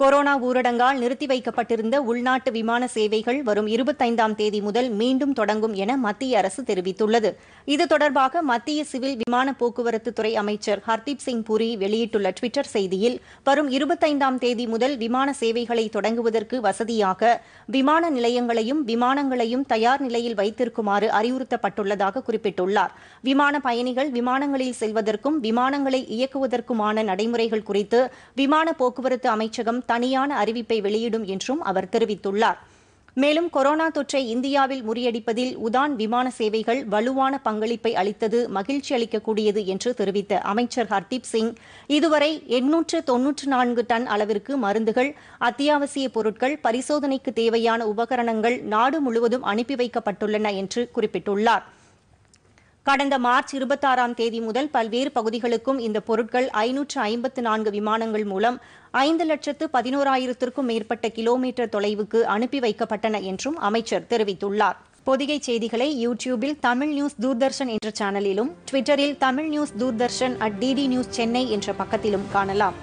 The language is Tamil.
கொரோனா ஊரடங்கால் நிறுத்தி வைக்கப்பட்டிருந்த உள்நாட்டு விமான சேவைகள் வரும் இருபத்தைந்தாம் தேதி முதல் மீண்டும் தொடங்கும் என மத்திய அரசு தெரிவித்துள்ளது இது தொடர்பாக மத்திய சிவில் விமான போக்குவரத்து துறை அமைச்சர் ஹர்தீப் சிங் புரி வெளியிட்டுள்ள டுவிட்டர் செய்தியில் வரும் இருபத்தைந்தாம் தேதி முதல் விமான சேவைகளை தொடங்குவதற்கு வசதியாக விமான நிலையங்களையும் விமானங்களையும் தயார் நிலையில் வைத்திருக்குமாறு அறிவுறுத்தப்பட்டுள்ளதாக குறிப்பிட்டுள்ளார் விமான பயணிகள் விமானங்களில் செல்வதற்கும் விமானங்களை இயக்குவதற்குமான நடைமுறைகள் குறித்து விமான போக்குவரத்து அமைச்சகம் தனியான அறிவிப்பை வெளியிடும் என்றும் அவர் தெரிவித்துள்ளார் மேலும் கொரோனா தொற்றை இந்தியாவில் முறியடிப்பதில் உதான் விமான சேவைகள் வலுவான பங்களிப்பை அளித்தது மகிழ்ச்சி அளிக்கக்கூடியது என்று தெரிவித்த அமைச்சர் ஹர்தீப் சிங் இதுவரை எண்ணூற்று தொன்னூற்று நான்கு டன் அளவிற்கு மருந்துகள் அத்தியாவசிய பொருட்கள் பரிசோதனைக்கு தேவையான உபகரணங்கள் நாடு முழுவதும் அனுப்பி வைக்கப்பட்டுள்ளன என்று குறிப்பிட்டுள்ளாா் கடந்த மார்ச் இருபத்தாறாம் தேதி முதல் பல்வேறு பகுதிகளுக்கும் இந்த பொருட்கள் ஐநூற்று ஐம்பத்து நான்கு விமானங்கள் மூலம் ஐந்து லட்சத்து பதினோராயிரத்திற்கும் மேற்பட்ட கிலோமீட்டர் தொலைவுக்கு அனுப்பி வைக்கப்பட்டன என்றும் அமைச்சர் தெரிவித்துள்ளார் பொதிகை செய்திகளை யூடியூபில் தமிழ் நியூஸ் தூர்தர்ஷன் என்ற சேனலிலும் ட்விட்டரில் Tamil news Doordarshan at DD news Chennai என்ற பக்கத்திலும் காணலாம்